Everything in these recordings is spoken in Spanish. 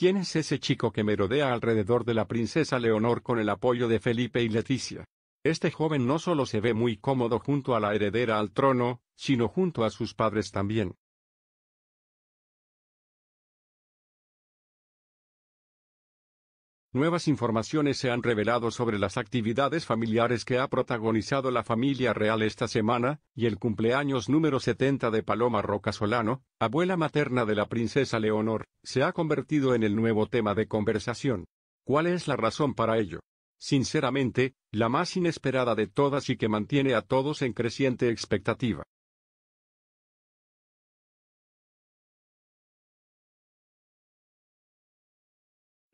¿Quién es ese chico que merodea alrededor de la princesa Leonor con el apoyo de Felipe y Leticia? Este joven no solo se ve muy cómodo junto a la heredera al trono, sino junto a sus padres también. Nuevas informaciones se han revelado sobre las actividades familiares que ha protagonizado la familia real esta semana, y el cumpleaños número 70 de Paloma Roca Solano, abuela materna de la princesa Leonor, se ha convertido en el nuevo tema de conversación. ¿Cuál es la razón para ello? Sinceramente, la más inesperada de todas y que mantiene a todos en creciente expectativa.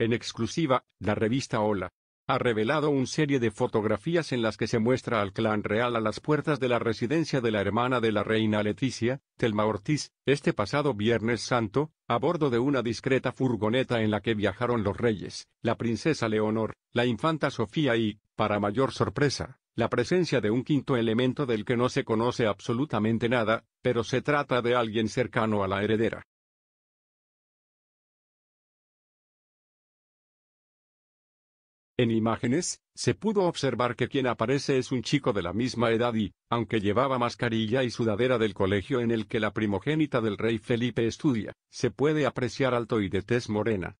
en exclusiva, la revista Hola, ha revelado una serie de fotografías en las que se muestra al clan real a las puertas de la residencia de la hermana de la reina Leticia, Telma Ortiz, este pasado Viernes Santo, a bordo de una discreta furgoneta en la que viajaron los reyes, la princesa Leonor, la infanta Sofía y, para mayor sorpresa, la presencia de un quinto elemento del que no se conoce absolutamente nada, pero se trata de alguien cercano a la heredera. En imágenes, se pudo observar que quien aparece es un chico de la misma edad y, aunque llevaba mascarilla y sudadera del colegio en el que la primogénita del rey Felipe estudia, se puede apreciar alto y de tez morena.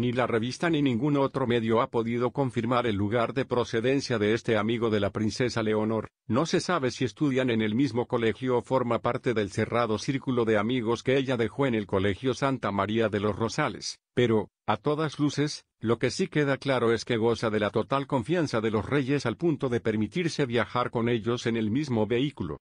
Ni la revista ni ningún otro medio ha podido confirmar el lugar de procedencia de este amigo de la princesa Leonor, no se sabe si estudian en el mismo colegio o forma parte del cerrado círculo de amigos que ella dejó en el colegio Santa María de los Rosales, pero, a todas luces, lo que sí queda claro es que goza de la total confianza de los reyes al punto de permitirse viajar con ellos en el mismo vehículo.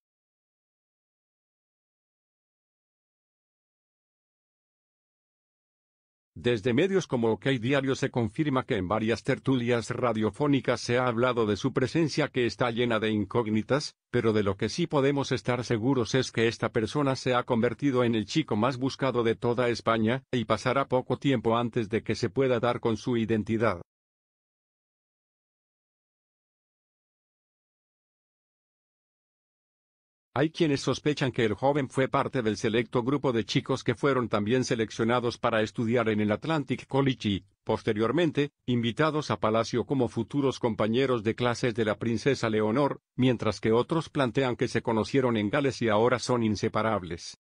Desde medios como OK Diario se confirma que en varias tertulias radiofónicas se ha hablado de su presencia que está llena de incógnitas, pero de lo que sí podemos estar seguros es que esta persona se ha convertido en el chico más buscado de toda España, y pasará poco tiempo antes de que se pueda dar con su identidad. Hay quienes sospechan que el joven fue parte del selecto grupo de chicos que fueron también seleccionados para estudiar en el Atlantic College y, posteriormente, invitados a Palacio como futuros compañeros de clases de la princesa Leonor, mientras que otros plantean que se conocieron en Gales y ahora son inseparables.